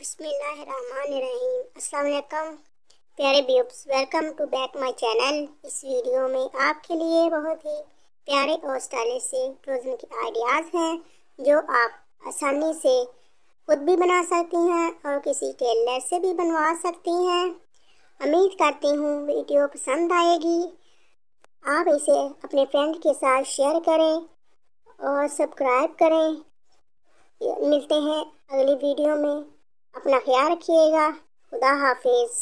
बसमीम प्यारे viewers welcome to back my channel इस वीडियो में आपके लिए बहुत ही प्यारे और स्टाइलिश से क्लोजन के आइडियाज़ हैं जो आप आसानी से खुद भी बना सकती हैं और किसी टेलर से भी बनवा सकती हैं उम्मीद करती हूँ वीडियो पसंद आएगी आप इसे अपने फ्रेंड के साथ शेयर करें और सब्सक्राइब करें मिलते हैं अगली वीडियो में अपना ख्याल रखिएगा खुदा हाफिज़